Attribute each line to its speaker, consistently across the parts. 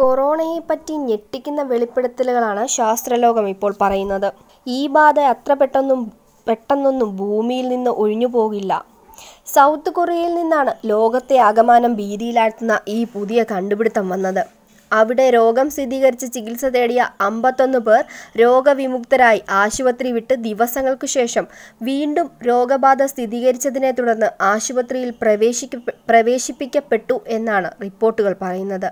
Speaker 1: കൊറോണയെപ്പറ്റി ഞെട്ടിക്കുന്ന വെളിപ്പെടുത്തലുകളാണ് ശാസ്ത്രലോകം ഇപ്പോൾ പറയുന്നത് ഈ ബാധ അത്ര പെട്ടെന്നും പെട്ടെന്നൊന്നും ഭൂമിയിൽ നിന്ന് ഒഴിഞ്ഞു പോകില്ല സൗത്ത് കൊറിയയിൽ നിന്നാണ് ലോകത്തെ ആകമാനം ഭീതിയിലാഴ്ത്തുന്ന ഈ പുതിയ കണ്ടുപിടുത്തം വന്നത് അവിടെ രോഗം സ്ഥിരീകരിച്ച് ചികിത്സ തേടിയ അമ്പത്തൊന്ന് പേർ രോഗവിമുക്തരായി ആശുപത്രി വിട്ട് ദിവസങ്ങൾക്കു ശേഷം വീണ്ടും രോഗബാധ സ്ഥിരീകരിച്ചതിനെ തുടർന്ന് ആശുപത്രിയിൽ പ്രവേശിക്ക പ്രവേശിപ്പിക്കപ്പെട്ടു എന്നാണ് റിപ്പോർട്ടുകൾ പറയുന്നത്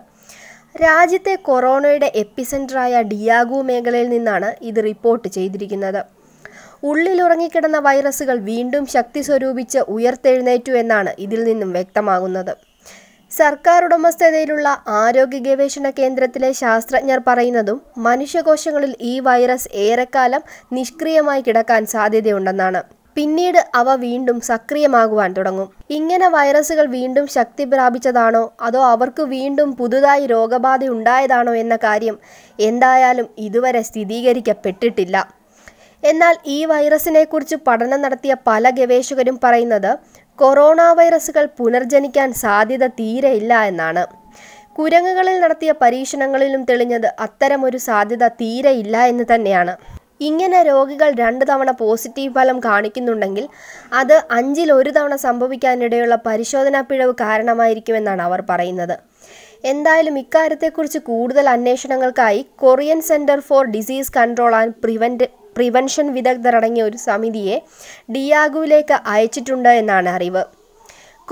Speaker 1: രാജ്യത്തെ കൊറോണയുടെ എപ്പിസെൻറ്ററായ ഡിയാഗോ മേഖലയിൽ നിന്നാണ് ഇത് റിപ്പോർട്ട് ചെയ്തിരിക്കുന്നത് ഉള്ളിലുറങ്ങിക്കിടന്ന വൈറസുകൾ വീണ്ടും ശക്തി സ്വരൂപിച്ച് ഉയർത്തെഴുന്നേറ്റു എന്നാണ് ഇതിൽ നിന്നും വ്യക്തമാകുന്നത് സർക്കാർ ഉടമസ്ഥതയിലുള്ള ആരോഗ്യ ഗവേഷണ കേന്ദ്രത്തിലെ ശാസ്ത്രജ്ഞർ പറയുന്നതും മനുഷ്യകോശങ്ങളിൽ ഈ വൈറസ് ഏറെക്കാലം നിഷ്ക്രിയമായി കിടക്കാൻ സാധ്യതയുണ്ടെന്നാണ് പിന്നീട് അവ വീണ്ടും സക്രിയമാകുവാൻ തുടങ്ങും ഇങ്ങനെ വൈറസുകൾ വീണ്ടും ശക്തി പ്രാപിച്ചതാണോ അതോ അവർക്ക് വീണ്ടും പുതുതായി രോഗബാധ ഉണ്ടായതാണോ എന്ന കാര്യം എന്തായാലും ഇതുവരെ സ്ഥിരീകരിക്കപ്പെട്ടിട്ടില്ല എന്നാൽ ഈ വൈറസിനെക്കുറിച്ച് പഠനം നടത്തിയ പല ഗവേഷകരും പറയുന്നത് കൊറോണ വൈറസുകൾ പുനർജനിക്കാൻ സാധ്യത തീരെയില്ല എന്നാണ് കുരങ്ങുകളിൽ നടത്തിയ പരീക്ഷണങ്ങളിലും തെളിഞ്ഞത് അത്തരമൊരു സാധ്യത തീരെയില്ല എന്ന് തന്നെയാണ് ഇങ്ങനെ രോഗികൾ രണ്ട് തവണ പോസിറ്റീവ് ഫലം കാണിക്കുന്നുണ്ടെങ്കിൽ അത് അഞ്ചിൽ ഒരു തവണ സംഭവിക്കാനിടയുള്ള പരിശോധനാ പിഴവ് കാരണമായിരിക്കുമെന്നാണ് അവർ പറയുന്നത് എന്തായാലും ഇക്കാര്യത്തെക്കുറിച്ച് കൂടുതൽ അന്വേഷണങ്ങൾക്കായി Korean centre for disease control and prevent prevention അടങ്ങിയ ഒരു സമിതിയെ ഡിയാഗുവിലേക്ക് അയച്ചിട്ടുണ്ട് എന്നാണ് അറിവ്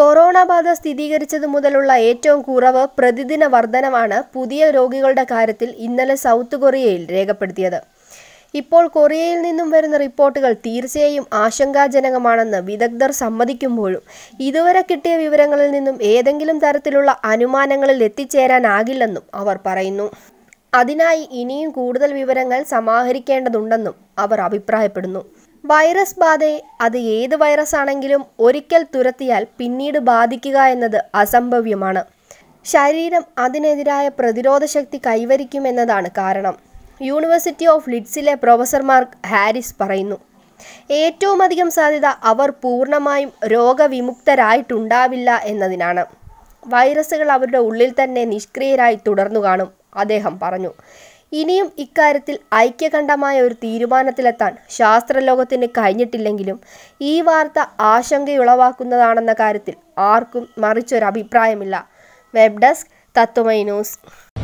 Speaker 1: കൊറോണ ബാധ സ്ഥിരീകരിച്ചത് മുതലുള്ള ഏറ്റവും കുറവ് പ്രതിദിന വർധനമാണ് പുതിയ രോഗികളുടെ കാര്യത്തിൽ ഇന്നലെ സൗത്ത് കൊറിയയിൽ രേഖപ്പെടുത്തിയത് ഇപ്പോൾ കൊറിയയിൽ നിന്നും വരുന്ന റിപ്പോർട്ടുകൾ തീർച്ചയായും ആശങ്കാജനകമാണെന്ന് വിദഗ്ധർ സമ്മതിക്കുമ്പോഴും ഇതുവരെ കിട്ടിയ വിവരങ്ങളിൽ നിന്നും ഏതെങ്കിലും തരത്തിലുള്ള അനുമാനങ്ങളിൽ എത്തിച്ചേരാനാകില്ലെന്നും അവർ പറയുന്നു അതിനായി ഇനിയും കൂടുതൽ വിവരങ്ങൾ സമാഹരിക്കേണ്ടതുണ്ടെന്നും അവർ അഭിപ്രായപ്പെടുന്നു വൈറസ് ബാധയെ അത് ഏത് വൈറസ് ആണെങ്കിലും ഒരിക്കൽ തുരത്തിയാൽ പിന്നീട് ബാധിക്കുക എന്നത് അസംഭവ്യമാണ് ശരീരം അതിനെതിരായ പ്രതിരോധശക്തി കൈവരിക്കുമെന്നതാണ് കാരണം യൂണിവേഴ്സിറ്റി ഓഫ് ലിഡ്സിലെ പ്രൊഫസർ മാർക്ക് ഹാരിസ് പറയുന്നു ഏറ്റവും അധികം സാധ്യത അവർ പൂർണ്ണമായും രോഗവിമുക്തരായിട്ടുണ്ടാവില്ല എന്നതിനാണ് വൈറസുകൾ അവരുടെ ഉള്ളിൽ തന്നെ നിഷ്ക്രിയരായി തുടർന്നു കാണും അദ്ദേഹം പറഞ്ഞു ഇനിയും ഇക്കാര്യത്തിൽ ഐക്യകണ്ഠമായ ഒരു തീരുമാനത്തിലെത്താൻ ശാസ്ത്രലോകത്തിന് കഴിഞ്ഞിട്ടില്ലെങ്കിലും ഈ വാർത്ത ആശങ്കയുളവാക്കുന്നതാണെന്ന കാര്യത്തിൽ ആർക്കും മറിച്ചൊരഭിപ്രായമില്ല വെബ് ഡെസ്ക് തത്വമൈ ന്യൂസ്